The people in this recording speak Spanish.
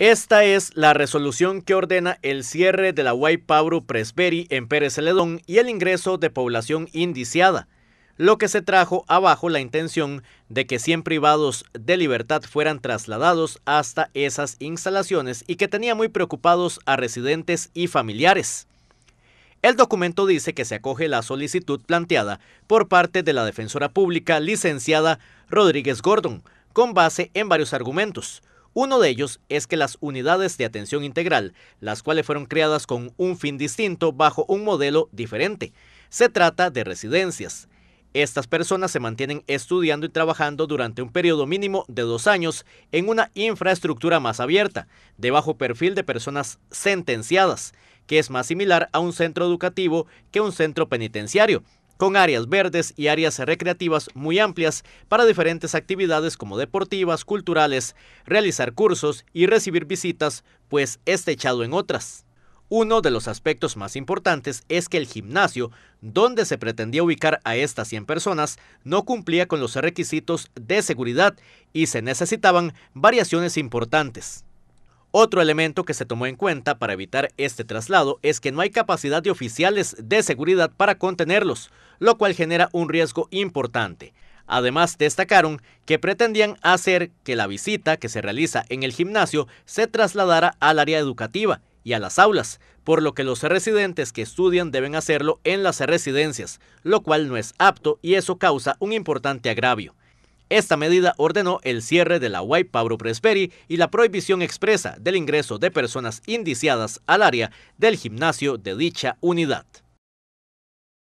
Esta es la resolución que ordena el cierre de la Guaypabru Presberi en Pérez Celedón y el ingreso de población indiciada, lo que se trajo abajo la intención de que 100 privados de libertad fueran trasladados hasta esas instalaciones y que tenía muy preocupados a residentes y familiares. El documento dice que se acoge la solicitud planteada por parte de la defensora pública licenciada Rodríguez Gordon, con base en varios argumentos uno de ellos es que las unidades de atención integral, las cuales fueron creadas con un fin distinto bajo un modelo diferente, se trata de residencias. Estas personas se mantienen estudiando y trabajando durante un periodo mínimo de dos años en una infraestructura más abierta, de bajo perfil de personas sentenciadas, que es más similar a un centro educativo que un centro penitenciario, con áreas verdes y áreas recreativas muy amplias para diferentes actividades como deportivas, culturales, realizar cursos y recibir visitas, pues este echado en otras. Uno de los aspectos más importantes es que el gimnasio, donde se pretendía ubicar a estas 100 personas, no cumplía con los requisitos de seguridad y se necesitaban variaciones importantes. Otro elemento que se tomó en cuenta para evitar este traslado es que no hay capacidad de oficiales de seguridad para contenerlos, lo cual genera un riesgo importante. Además, destacaron que pretendían hacer que la visita que se realiza en el gimnasio se trasladara al área educativa y a las aulas, por lo que los residentes que estudian deben hacerlo en las residencias, lo cual no es apto y eso causa un importante agravio. Esta medida ordenó el cierre de la UAI Pablo Presperi y la prohibición expresa del ingreso de personas indiciadas al área del gimnasio de dicha unidad.